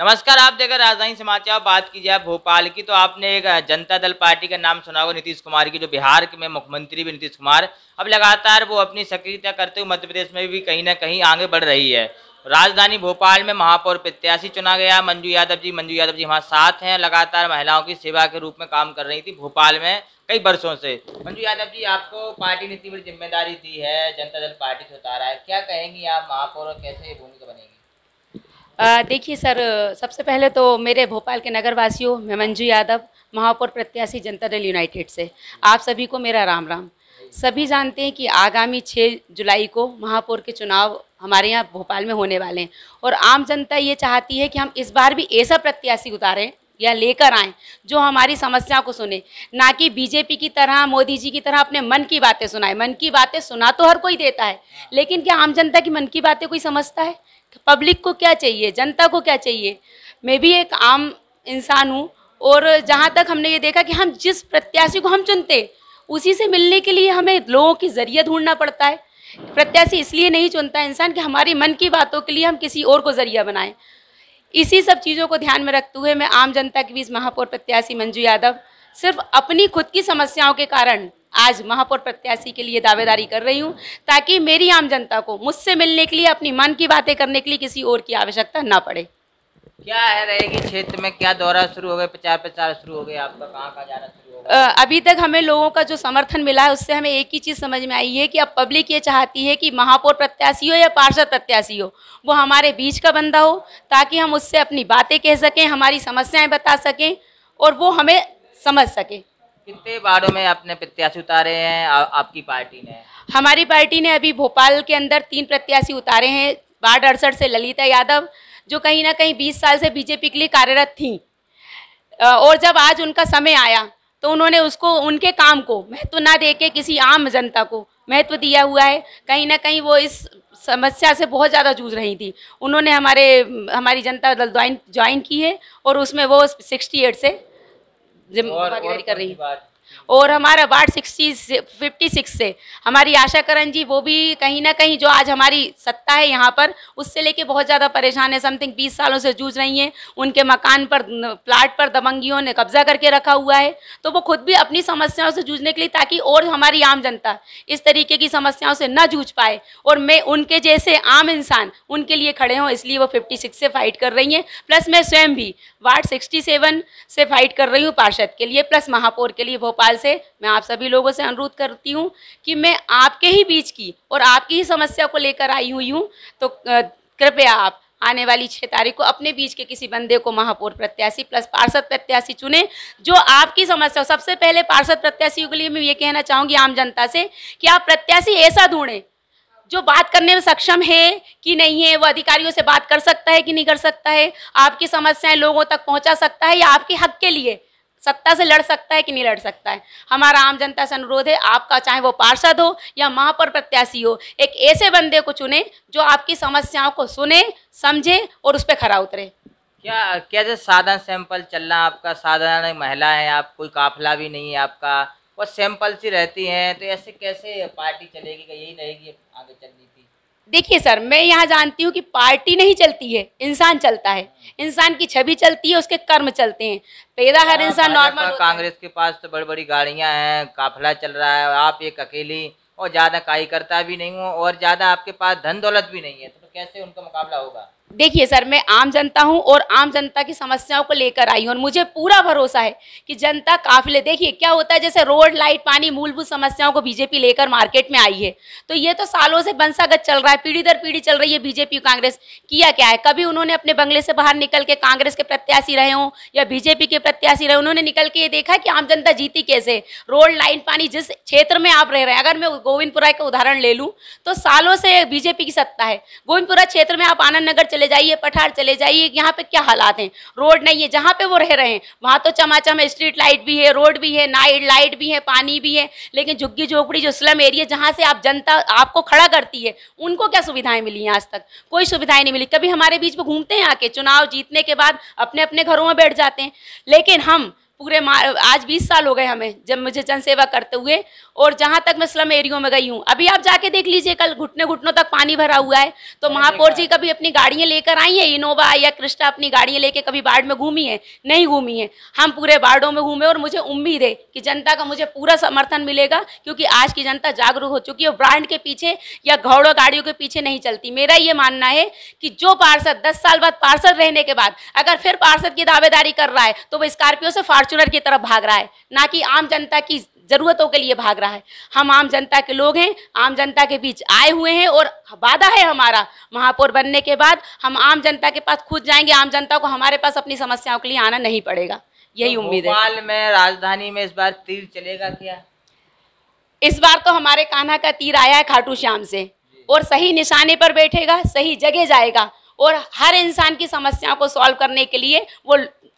नमस्कार आप देखकर राजधानी समाचार बात की जाए भोपाल की तो आपने एक जनता दल पार्टी का नाम सुना होगा नीतीश कुमार की जो बिहार में मुख्यमंत्री भी नीतीश कुमार अब लगातार वो अपनी सक्रियता करते हुए मध्य प्रदेश में भी कहीं ना कहीं आगे बढ़ रही है राजधानी भोपाल में महापौर प्रत्याशी चुना गया मंजू यादव जी मंजू यादव जी हमारे साथ हैं लगातार महिलाओं की सेवा के रूप में काम कर रही थी भोपाल में कई वर्षों से मंजू यादव जी आपको पार्टी ने इतनी बड़ी जिम्मेदारी दी है जनता दल पार्टी से उतारा है क्या कहेंगी आप महापौर कैसे भूमिका बनेगी देखिए सर सबसे पहले तो मेरे भोपाल के नगर वासियों मैं मंजू यादव महापौर प्रत्याशी जनता दल यूनाइटेड से आप सभी को मेरा राम राम सभी जानते हैं कि आगामी 6 जुलाई को महापौर के चुनाव हमारे यहाँ भोपाल में होने वाले हैं और आम जनता ये चाहती है कि हम इस बार भी ऐसा प्रत्याशी उतारें या लेकर आए जो हमारी समस्या को सुने ना कि बीजेपी की तरह मोदी जी की तरह अपने मन की बातें सुनाए मन की बातें सुना तो हर कोई देता है लेकिन क्या आम जनता की मन की बातें कोई समझता है पब्लिक को क्या चाहिए जनता को क्या चाहिए मैं भी एक आम इंसान हूँ और जहाँ तक हमने ये देखा कि हम जिस प्रत्याशी को हम चुनते उसी से मिलने के लिए हमें लोगों के जरिए ढूंढना पड़ता है प्रत्याशी इसलिए नहीं चुनता इंसान कि हमारी मन की बातों के लिए हम किसी और को जरिया बनाएं इसी सब चीज़ों को ध्यान में रखते हुए मैं आम जनता के बीच महापौर प्रत्याशी मंजू यादव सिर्फ अपनी खुद की समस्याओं के कारण आज महापौर प्रत्याशी के लिए दावेदारी कर रही हूँ ताकि मेरी आम जनता को मुझसे मिलने के लिए अपनी मन की बातें करने के लिए किसी और की आवश्यकता ना पड़े क्या रहेगी क्षेत्र में क्या दौरा शुरू हो गया प्रचार प्रचार शुरू हो गया आपका कहाँ कहाँ जाना अभी तक हमें लोगों का जो समर्थन मिला है उससे हमें एक ही चीज़ समझ में आई है कि अब पब्लिक ये चाहती है कि महापौर प्रत्याशी हो या पार्षद प्रत्याशी हो वो हमारे बीच का बंदा हो ताकि हम उससे अपनी बातें कह सकें हमारी समस्याएं बता सकें और वो हमें समझ सके कितने बारों में अपने प्रत्याशी उतारे हैं आ, आपकी पार्टी ने हमारी पार्टी ने अभी भोपाल के अंदर तीन प्रत्याशी उतारे हैं वार्ड अड़सठ से ललिता यादव जो कहीं ना कहीं बीस साल से बीजेपी के लिए कार्यरत थी और जब आज उनका समय आया तो उन्होंने उसको उनके काम को महत्व ना दे के किसी आम जनता को महत्व दिया हुआ है कहीं ना कहीं वो इस समस्या से बहुत ज़्यादा जूझ रही थी उन्होंने हमारे हमारी जनता दल ज्वाइन की है और उसमें वो सिक्सटी एट से जिम्मेदारी कर रही है और हमारा वार्ड सिक्सटी फिफ्टी सिक्स से हमारी आशा करण जी वो भी कहीं ना कहीं जो आज हमारी सत्ता है यहाँ पर उससे लेके बहुत ज़्यादा परेशान है समथिंग बीस सालों से जूझ रही हैं उनके मकान पर प्लाट पर दबंगियों ने कब्जा करके रखा हुआ है तो वो खुद भी अपनी समस्याओं से जूझने के लिए ताकि और हमारी आम जनता इस तरीके की समस्याओं से न जूझ पाए और मैं उनके जैसे आम इंसान उनके लिए खड़े हों इसलिए वो फिफ्टी से फाइट कर रही हैं प्लस मैं स्वयं भी वार्ड 67 से फाइट कर रही हूँ पार्षद के लिए प्लस महापौर के लिए भोपाल से मैं आप सभी लोगों से अनुरोध करती हूँ कि मैं आपके ही बीच की और आपकी ही समस्या को लेकर आई हुई हूँ तो कृपया आप आने वाली छः तारीख को अपने बीच के किसी बंदे को महापौर प्रत्याशी प्लस पार्षद प्रत्याशी चुने जो आपकी समस्या सबसे पहले पार्षद प्रत्याशियों के लिए मैं ये कहना चाहूँगी आम जनता से कि आप प्रत्याशी ऐसा ढूंढें जो बात करने में सक्षम है कि नहीं है वो अधिकारियों से बात कर सकता है कि नहीं कर सकता है आपकी समस्याएं लोगों तक पहुंचा सकता है या आपके हक के लिए सत्ता से लड़ सकता है कि नहीं लड़ सकता है हमारा आम जनता से अनुरोध है आपका चाहे वो पार्षद हो या महापौर प्रत्याशी हो एक ऐसे बंदे को चुने जो आपकी समस्याओं को सुने समझे और उस पर खरा उतरे क्या क्या जैसे साधारण सैंपल चलना आपका साधारण महिला है आप कोई काफिला भी नहीं है आपका वो सैंपल सी रहती हैं तो ऐसे कैसे पार्टी चलेगी यही रहेगी आगे चलनी थी देखिए सर मैं यहाँ जानती हूँ कि पार्टी नहीं चलती है इंसान चलता है इंसान की छवि चलती है उसके कर्म चलते हैं पैदा तो हर इंसान नॉर्मल कांग्रेस के पास तो बड़ी बड़ी गाड़ियाँ हैं काफिला चल रहा है आप एक अकेली और ज़्यादा कार्यकर्ता भी नहीं हो और ज़्यादा आपके पास धन दौलत भी नहीं है तो कैसे उनका मुकाबला होगा देखिए सर मैं आम जनता हूं और आम जनता की समस्याओं को लेकर आई हूं और मुझे पूरा भरोसा है कि जनता काफिले देखिए क्या होता है जैसे रोड लाइट पानी मूलभूत समस्याओं को बीजेपी लेकर मार्केट में आई है तो ये तो सालों से बंसागत चल रहा है पीढ़ी दर पीढ़ी चल रही है बीजेपी कांग्रेस किया क्या है कभी उन्होंने अपने बंगले से बाहर निकल के कांग्रेस के प्रत्याशी रहे हों या बीजेपी के प्रत्याशी रहे उन्होंने निकल के ये देखा कि आम जनता जीती कैसे रोड लाइट पानी जिस क्षेत्र में आप रह रहे हैं अगर मैं गोविंदपुरा का उदाहरण ले लूँ तो सालों से बीजेपी की सत्ता है गोविंदपुरा क्षेत्र में आप आनंद नगर चले चले जाइए पठार चले जाइए यहाँ पे क्या हालात हैं रोड नहीं है जहाँ पे वो रह रहे हैं वहाँ तो चमाचम स्ट्रीट लाइट भी है रोड भी है नाइट लाइट भी है पानी भी है लेकिन झुग्गी झोपड़ी जो स्लम एरिया जहाँ से आप जनता आपको खड़ा करती है उनको क्या सुविधाएं मिली हैं आज तक कोई सुविधाएं नहीं मिली कभी हमारे बीच में घूमते हैं आके चुनाव जीतने के बाद अपने अपने घरों में बैठ जाते हैं लेकिन हम पूरे आज 20 साल हो गए हमें जब मुझे जनसेवा करते हुए और जहाँ तक मैं स्लम एरियो में गई हूँ अभी आप जाके देख लीजिए कल घुटने घुटनों तक पानी भरा हुआ है तो महापौर जी कभी अपनी गाड़ियाँ लेकर आई हैं इनोवा या क्रिस्टा अपनी गाड़ियाँ लेके कभी बाढ़ में घूमी है नहीं घूमी है हम पूरे बाढ़ों में घूमे और मुझे उम्मीद है कि जनता का मुझे पूरा समर्थन मिलेगा क्योंकि आज की जनता जागरूक हो चुकी है ब्रांड के पीछे या घोड़ों गाड़ियों के पीछे नहीं चलती मेरा ये मानना है कि जो पार्षद दस साल बाद पार्षद रहने के बाद अगर फिर पार्षद की दावेदारी कर रहा है तो वो स्कॉर्पियो से फाड़ फॉर्चुनर की तरफ भाग रहा है ना कि आम जनता की ज़रूरतों के लिए भाग रहा है हम आम जनता के लोग हैं आम जनता के बीच आए हुए हैं और वादा है हमारा महापौर बनने के बाद हम आम जनता के पास खुद जाएंगे आम जनता को हमारे पास अपनी समस्याओं के लिए आना नहीं पड़ेगा यही तो उम्मीद है भोपाल में राजधानी में इस बार तीर चलेगा क्या इस बार तो हमारे कान्हा का तीर आया है खाटू श्याम से और सही निशाने पर बैठेगा सही जगह जाएगा और हर इंसान की समस्याओं को सॉल्व करने के लिए वो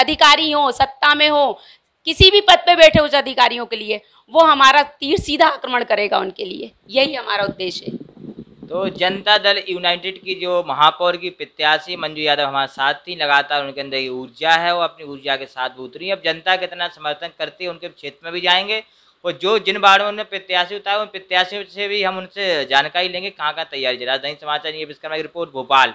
अधिकारी हो सत्ता में हो किसी भी पद पे बैठे उस अधिकारियों के लिए वो हमारा तीर सीधा आक्रमण करेगा उनके लिए यही हमारा उद्देश्य है तो जनता दल यूनाइटेड की जो महापौर की प्रत्याशी मंजू यादव हमारे साथ थी लगातार उनके अंदर ये ऊर्जा है वो अपनी ऊर्जा के साथ वो उतरी अब जनता कितना समर्थन करती है उनके क्षेत्र में भी जाएंगे और जो जिन वार्डों में प्रत्याशी उतारे उन प्रत्याशियों से भी हम उनसे जानकारी लेंगे कहाँ कहाँ तैयारी चला दैनिक समाचार ये विश्वकर्मा की रिपोर्ट भोपाल